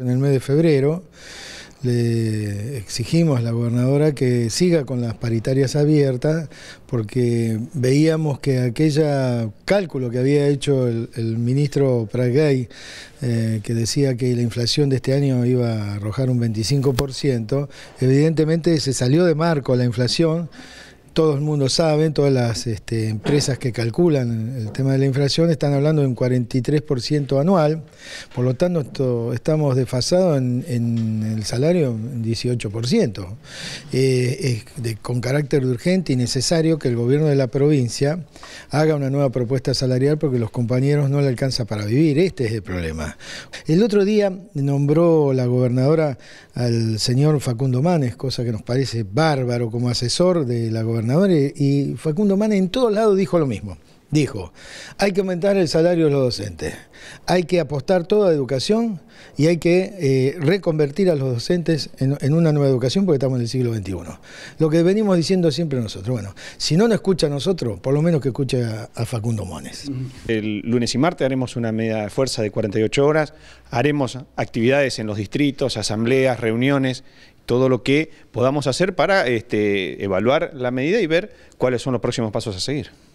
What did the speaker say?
En el mes de febrero le exigimos a la gobernadora que siga con las paritarias abiertas porque veíamos que aquella cálculo que había hecho el, ministro Praguey, eh, que decía que la inflación de este año iba a arrojar un 25%, evidentemente se salió de marco la inflación todo el mundo sabe, todas las este, empresas que calculan el tema de la inflación están hablando de un 43% anual, por lo tanto estamos desfasados en, el salario en 18%. Eh, es con carácter urgente y necesario que el gobierno de la provincia haga una nueva propuesta salarial porque los compañeros no le alcanza para vivir, este es el problema. El otro día nombró la gobernadora al señor Facundo Manes, cosa que nos parece bárbaro como asesor de la gobernadora y Facundo Manes en todos lados dijo lo mismo. Dijo, hay que aumentar el salario de los docentes, hay que apostar toda educación y hay que eh, reconvertir a los docentes en, una nueva educación porque estamos en el siglo XXI. Lo que venimos diciendo siempre nosotros, bueno, si no nos escucha a nosotros, por lo menos que escuche a, Facundo Mones. El lunes y martes haremos una media de fuerza de 48 horas, haremos actividades en los distritos, asambleas, reuniones todo lo que podamos hacer para este, evaluar la medida y ver cuáles son los próximos pasos a seguir.